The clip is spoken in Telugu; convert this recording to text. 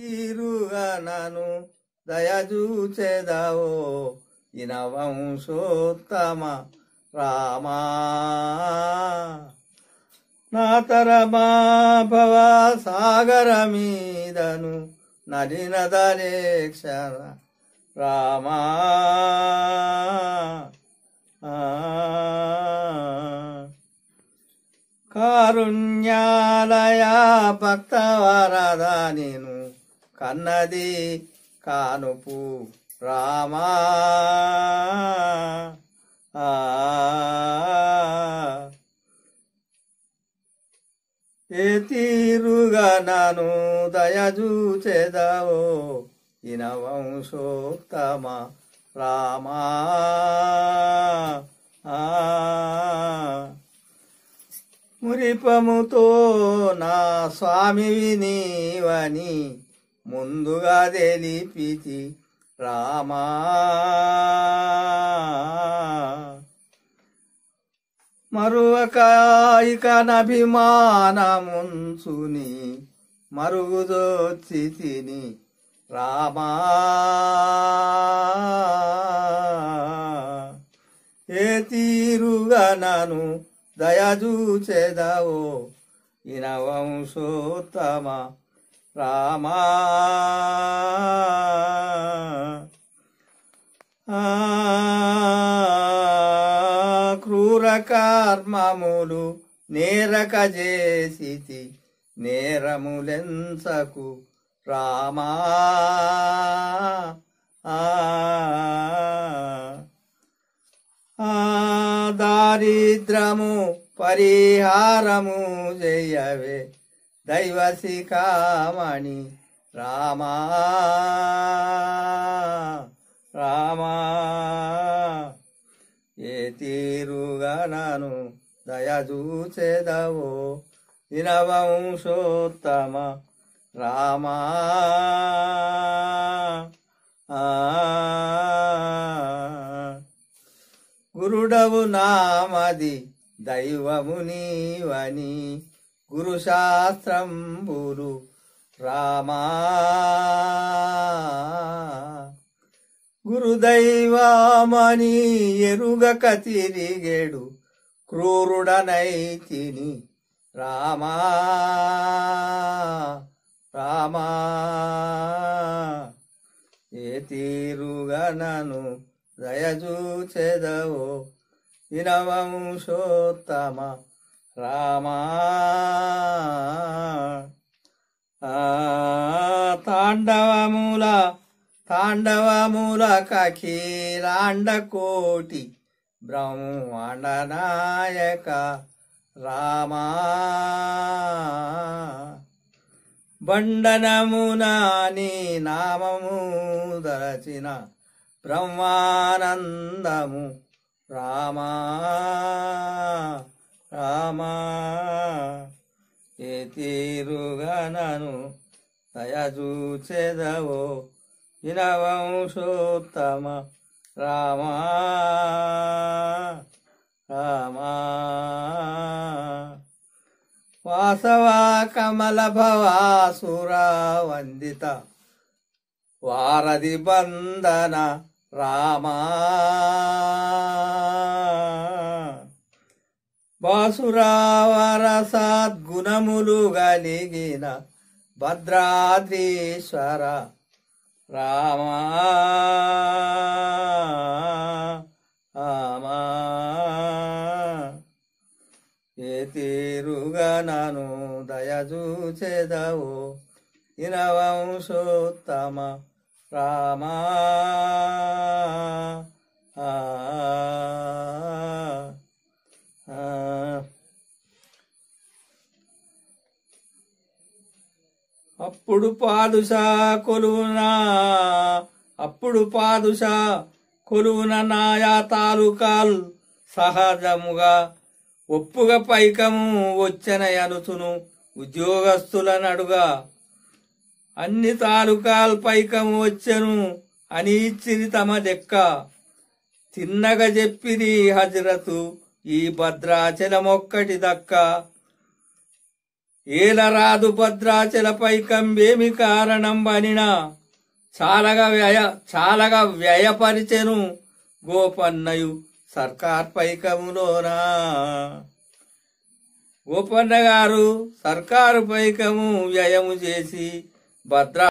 తీరుగా నాను దయచూచెదావో ఇనవంశోత్తమ రామా నాతరమా భవ సాగర మీదను నరినదరేక్షర రామా కారుణ్యాలయ భక్తవరదా నేను కన్నది కానుపు రామా ఏ తీరుగా నను దయచూచెదవో ఇన వంశోక్తమ రామా మురిపముతో నా స్వామి వినివని ముందుగా తెలిపితి రామా మరువకాయిక నభిమానముంచుని మరుగుదోచితిని రామా ఏ తీరుగనను దయజూచెదవో ఇన వంశోత్తమ రామా క్రూర కర్మములు నేరక చేసి నేరములెంచకు రామా దారిద్రము పరిహారము చేయవే దైవశిఖామణి రామా రామా ఏ తీరుగనను దయచూచెదవో దినవంశోత్తమ రామా గురుడవు నామది దైవము నీవని గురు రామా గురుదైవామణి ఎరుగక తిరిగేడు క్రూరుడనైతిని రామా రామా ఏ తీరుగనను దయజూచెదవో దయచూచెదవో వినవంశోత్తమ రామా తాండవమూల తాండవమూల కఖీలాండకోటి బ్రహ్మాండ నాయక రామా బండనమున నీ నామము దరచిన బ్రహ్మానందము రామా రామా ఏ తీరుగానను దయచూచెదవో వినవంశోత్తమ రామా రామా వాసవా కమలభవాసురా వందిత వారధి బంధన రామా వాసురావరసద్గుణములు గలిగిన భద్రాద్రీశ్వర రామా తీరుగనను దయచూచెదవు ఇనవంశోత్తమ రామా అప్పుడు పాదుషా కొలువునా అప్పుడు పాదుషా కొలువున నాయా తాలూకాల్ సహజముగా ఒప్పుగ పైకము వచ్చనయనుతును ఉద్యోగస్తుల నడుగా అన్ని తాలూకాల్ పైకము వచ్చెను అని ఇచ్చిరి తమ దెక్క తిన్నగ చెప్పిరి హజరతు ఈ భద్రాచలమొక్కటి దక్క ఏలరాదు భద్రాచలపై కంబేమి కారణం బనినా చాలగా వ్యయ చాలగా వ్యయపరిచెను గోపన్నయు సర్కార్ పైకములోనా గోపన్న గారు సర్కారు పైకము వ్యయము చేసి భద్రా